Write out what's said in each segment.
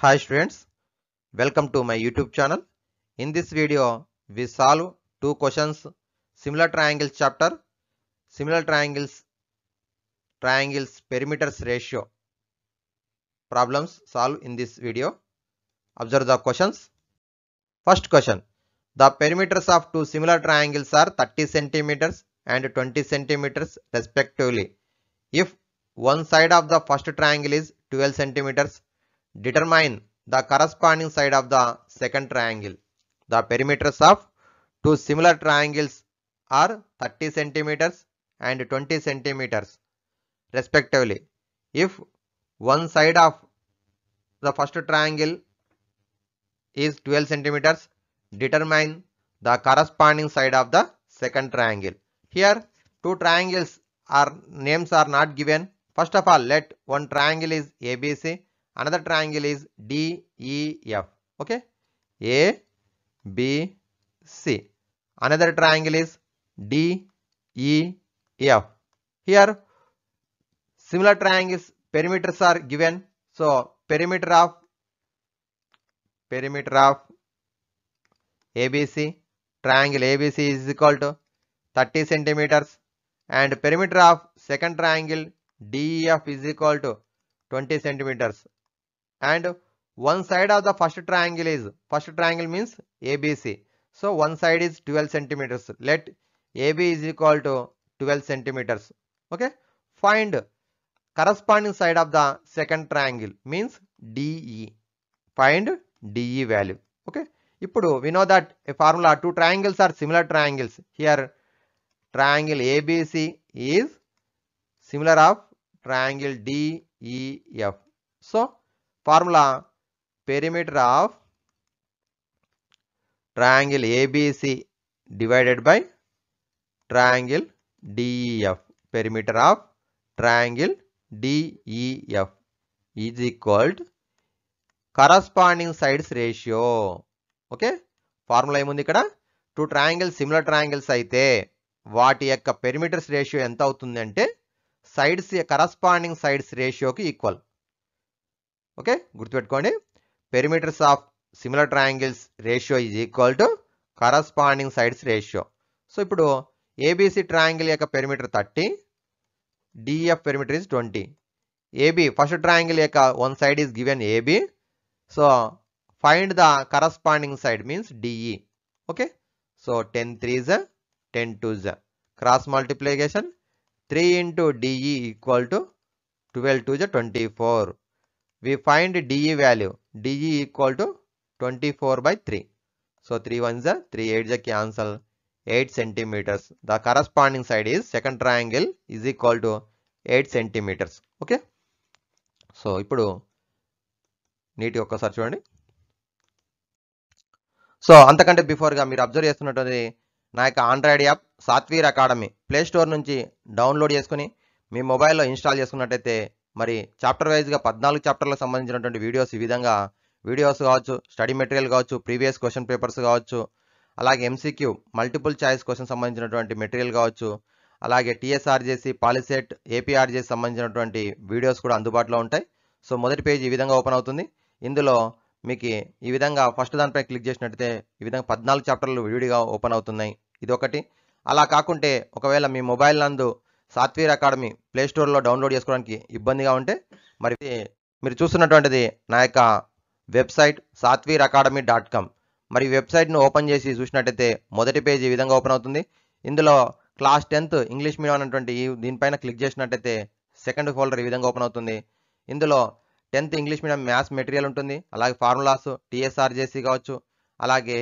Hi students, welcome to my YouTube channel. In this video, we solve two questions similar triangles chapter, similar triangles, triangles perimeters ratio problems solved in this video. Observe the questions. First question, the perimeters of two similar triangles are 30 centimeters and 20 centimeters respectively. If one side of the first triangle is 12 centimeters Determine the corresponding side of the second triangle. The perimeters of two similar triangles are 30 centimeters and 20 centimeters respectively. If one side of the first triangle is 12 centimeters, determine the corresponding side of the second triangle. Here two triangles are names are not given. First of all, let one triangle is ABC Another triangle is DEF. Okay. A, B, C. Another triangle is DEF. Here, similar triangles perimeters are given. So, perimeter of perimeter of ABC triangle ABC is equal to 30 centimeters and perimeter of second triangle DEF is equal to 20 centimeters and one side of the first triangle is first triangle means ABC. So one side is 12 centimeters. Let AB is equal to 12 centimeters. Okay. Find corresponding side of the second triangle means DE. Find DE value. Okay. ఇప్పుడు we know that a formula two triangles are similar triangles. Here triangle ABC is similar of triangle DEF. So formula perimeter of triangle ABC divided by triangle DEF e perimeter of triangle DEF e is equalled corresponding sides ratio okay formula ఏముంది ఇక్కడ two triangles similar triangles అయితే వాటి యొక్క perimeters ratio ఎంత అవుతుంది అంటే sides corresponding sides రేషియోకి equal okay గుర్తుపెట్టుకోండి perimeters of similar triangles ratio is equal to corresponding sides ratio so ఇప్పుడు ఏబీసీ ట్రయాంగిల్ యొక్క perimeter thirty DF perimeter is twenty AB first triangle యొక్క one side is given AB so find the corresponding side means DE okay so ten threes ten twos cross multiplication three into DE equal to twelve twos twenty four we find DE value. DE equal to 24 by 3. So 3 ones are 3 8 are cancel 8 centimeters. The corresponding side is second triangle is equal to 8 centimeters. Okay. So ఇప్పుడు నీటి ఒక్కసారి చూడండి so అంతకంటే బిఫోర్గా మీరు observe చేస్తున్నటువంటి నా యొక్క Android app Satveer Academy Play Store నుంచి డౌన్లోడ్ చేసుకుని మీ మొబైల్లో ఇన్స్టాల్ చేసుకున్నట్టయితే మరి చాప్టర్ వైజ్గా పద్నాలుగు చాప్టర్లకు సంబంధించినటువంటి వీడియోస్ ఈ విధంగా వీడియోస్ కావచ్చు స్టడీ మెటీరియల్ కావచ్చు ప్రీవియస్ క్వశ్చన్ పేపర్స్ కావచ్చు అలాగే ఎంసీక్యూ మల్టిపుల్ ఛాయిస్ క్వశ్చన్ సంబంధించినటువంటి మెటీరియల్ కావచ్చు అలాగే టీఎస్ఆర్జేసి పాలిసెట్ ఏపీఆర్జేసి సంబంధించినటువంటి వీడియోస్ కూడా అందుబాటులో ఉంటాయి సో మొదటి పేజ్ ఈ విధంగా ఓపెన్ అవుతుంది ఇందులో మీకు ఈ విధంగా ఫస్ట్ దానిపై క్లిక్ చేసినట్టయితే ఈ విధంగా పద్నాలుగు చాప్టర్లు వీడియోగా ఓపెన్ అవుతున్నాయి ఇది ఒకటి అలా కాకుంటే ఒకవేళ మీ మొబైల్ నందు సాత్వీర్ అకాడమీ ప్లేస్టోర్లో డౌన్లోడ్ చేసుకోవడానికి ఇబ్బందిగా ఉంటే మరి మీరు చూస్తున్నటువంటిది నా యొక్క website Satveer Academy dot com మరి వెబ్సైట్ను ఓపెన్ చేసి చూసినట్టయితే మొదటి పేజీ ఈ విధంగా ఓపెన్ అవుతుంది ఇందులో క్లాస్ టెన్త్ ఇంగ్లీష్ మీడియం అనేటువంటి ఈ దీనిపైన క్లిక్ చేసినట్టయితే సెకండ్ ఫోల్డర్ ఈ విధంగా ఓపెన్ అవుతుంది ఇందులో tenth English medium maths material ఉంటుంది అలాగే ఫార్ములాస్ టీఎస్ఆర్జేసీ కావచ్చు అలాగే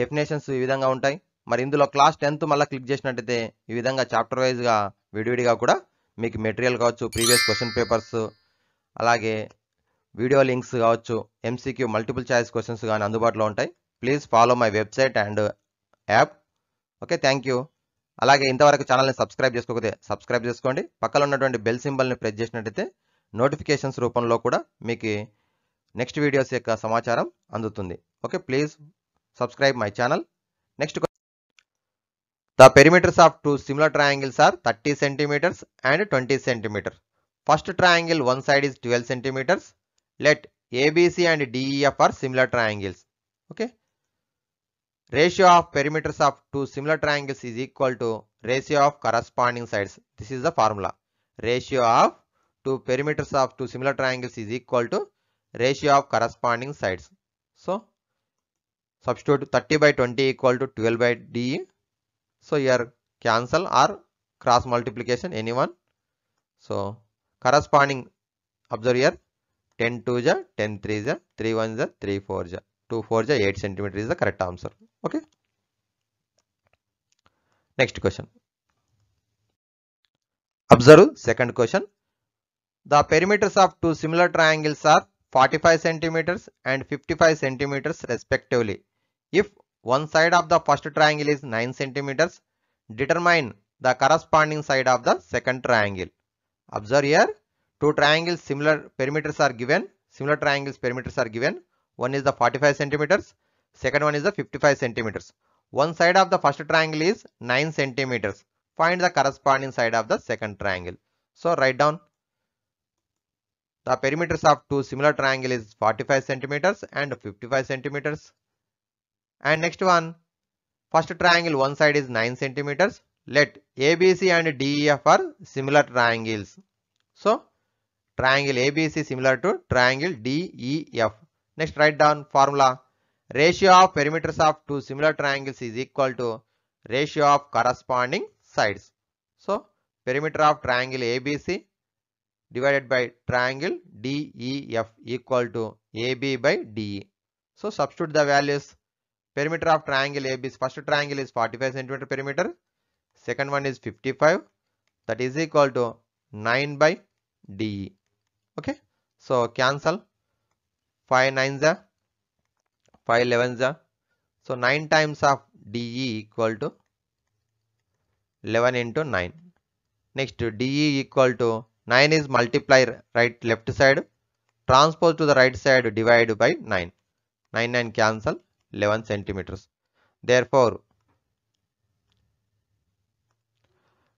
డెఫినేషన్స్ ఈ విధంగా ఉంటాయి మరి ఇందులో క్లాస్ టెన్త్ మళ్ళీ క్లిక్ చేసినట్టయితే ఈ విధంగా చాప్టర్ వైజ్గా విడివిడిగా కూడా మీకు మెటీరియల్ కావచ్చు ప్రీవియస్ క్వశ్చన్ పేపర్స్ అలాగే వీడియో లింక్స్ కావచ్చు ఎంసీక్యూ మల్టిపుల్ ఛాయిస్ క్వశ్చన్స్ కానీ అందుబాటులో ఉంటాయి please follow my website and app okay thank you అలాగే ఇంతవరకు ఛానల్ని సబ్స్క్రైబ్ చేసుకోకపోతే సబ్స్క్రైబ్ చేసుకోండి పక్కన ఉన్నటువంటి బెల్ సింబల్ని ప్రెస్ చేసినట్టయితే నోటిఫికేషన్స్ రూపంలో కూడా మీకు నెక్స్ట్ వీడియోస్ యొక్క సమాచారం అందుతుంది okay please subscribe my channel next The perimeters of two similar triangles are 30 centimeters and 20 centimeter. First triangle one side is 12 centimeters. Let ABC and DEF are similar triangles. Okay. Ratio of perimeters of two similar triangles is equal to ratio of corresponding sides. This is the formula. Ratio of two perimeters of two similar triangles is equal to ratio of corresponding sides. So, substitute 30 by 20 equal to 12 by DE. So here cancel or cross multiplication anyone. So corresponding observe here 10 2 a 10 3 a 3 1 a 3 4 a 2 4 a 8 centimeter is the correct answer. Okay. Next question. Observe second question. The perimeters of two similar triangles are 45 centimeters and 55 centimeters respectively. If one side of the first triangle is 9 centimeters. Determine the corresponding side of the second triangle. Observe here, two triangles similar perimeters are given. Similar triangles perimeters are given. One is the 45 centimeters. Second one is the 55 centimeters. One side of the first triangle is 9 centimeters. Find the corresponding side of the second triangle. So write down the perimeters of two similar triangle is 45 centimeters and 55 centimeters and next one first triangle one side is 9 centimeters let abc and def are similar triangles so triangle abc similar to triangle def next write down formula ratio of perimeters of two similar triangles is equal to ratio of corresponding sides so perimeter of triangle abc divided by triangle def equal to ab by de so substitute the values Perimeter of triangle AB is first triangle is 45 centimeter perimeter. Second one is 55. That is equal to 9 by DE. Okay. So cancel. 5 9s are 5 11s are. So 9 times of DE equal to 11 into 9. Next DE equal to 9 is multiply right left side. Transpose to the right side divide by 9. 9 9 cancel. 11 centimeters. Therefore,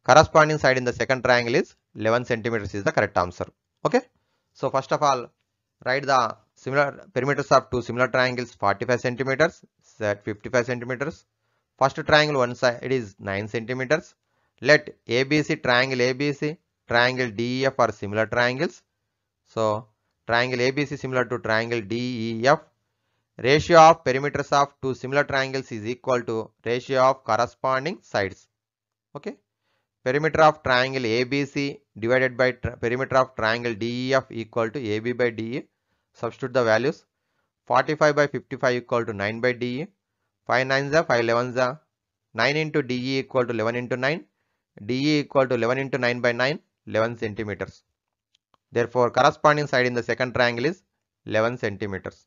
corresponding side in the second triangle is 11 centimeters is the correct answer. Okay. So first of all, write the similar perimeters of two similar triangles 45 centimeters, set 55 centimeters. First triangle one side it is 9 centimeters. Let ABC triangle ABC, triangle DEF are similar triangles. So triangle ABC similar to triangle DEF Ratio of perimeters of two similar triangles is equal to ratio of corresponding sides. Okay. Perimeter of triangle ABC divided by perimeter of triangle DEF equal to AB by DE. Substitute the values. 45 by 55 equal to 9 by DE. 5 9s 5 11s 9 into DE equal to 11 into 9. DE equal to 11 into 9 by 9 11 centimeters. Therefore, corresponding side in the second triangle is 11 centimeters.